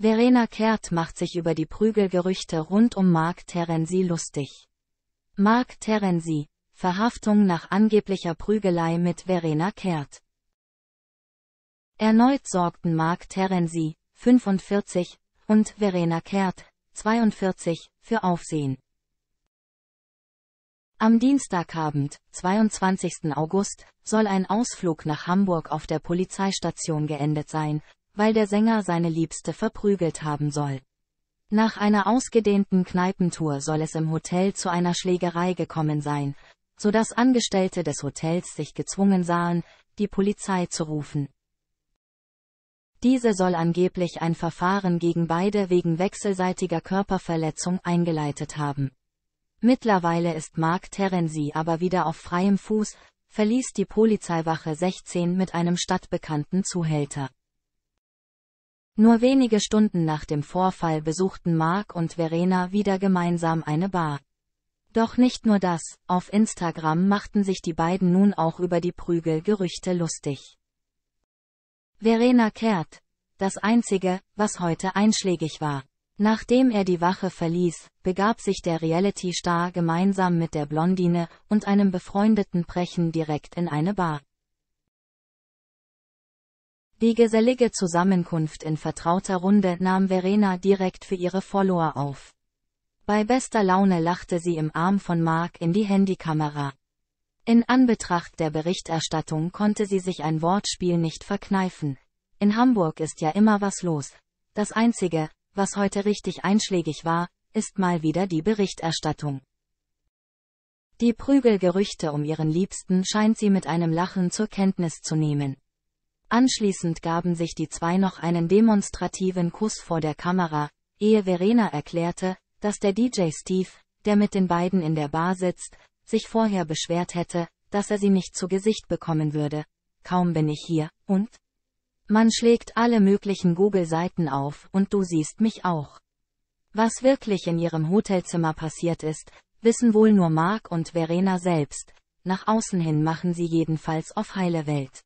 Verena Kehrt macht sich über die Prügelgerüchte rund um Mark Terenzi lustig. Mark Terenzi, Verhaftung nach angeblicher Prügelei mit Verena Kehrt. Erneut sorgten Mark Terenzi, 45, und Verena Kehrt, 42, für Aufsehen. Am Dienstagabend, 22. August, soll ein Ausflug nach Hamburg auf der Polizeistation geendet sein, weil der Sänger seine Liebste verprügelt haben soll. Nach einer ausgedehnten Kneipentour soll es im Hotel zu einer Schlägerei gekommen sein, so dass Angestellte des Hotels sich gezwungen sahen, die Polizei zu rufen. Diese soll angeblich ein Verfahren gegen beide wegen wechselseitiger Körperverletzung eingeleitet haben. Mittlerweile ist Mark Terenzi aber wieder auf freiem Fuß, verließ die Polizeiwache 16 mit einem stadtbekannten Zuhälter. Nur wenige Stunden nach dem Vorfall besuchten Mark und Verena wieder gemeinsam eine Bar. Doch nicht nur das, auf Instagram machten sich die beiden nun auch über die Prügelgerüchte lustig. Verena kehrt. Das Einzige, was heute einschlägig war. Nachdem er die Wache verließ, begab sich der Reality-Star gemeinsam mit der Blondine und einem befreundeten Brechen direkt in eine Bar. Die gesellige Zusammenkunft in vertrauter Runde nahm Verena direkt für ihre Follower auf. Bei bester Laune lachte sie im Arm von Mark in die Handykamera. In Anbetracht der Berichterstattung konnte sie sich ein Wortspiel nicht verkneifen. In Hamburg ist ja immer was los. Das Einzige, was heute richtig einschlägig war, ist mal wieder die Berichterstattung. Die Prügelgerüchte um ihren Liebsten scheint sie mit einem Lachen zur Kenntnis zu nehmen. Anschließend gaben sich die zwei noch einen demonstrativen Kuss vor der Kamera, ehe Verena erklärte, dass der DJ Steve, der mit den beiden in der Bar sitzt, sich vorher beschwert hätte, dass er sie nicht zu Gesicht bekommen würde. Kaum bin ich hier, und? Man schlägt alle möglichen Google-Seiten auf und du siehst mich auch. Was wirklich in ihrem Hotelzimmer passiert ist, wissen wohl nur Mark und Verena selbst, nach außen hin machen sie jedenfalls auf heile Welt.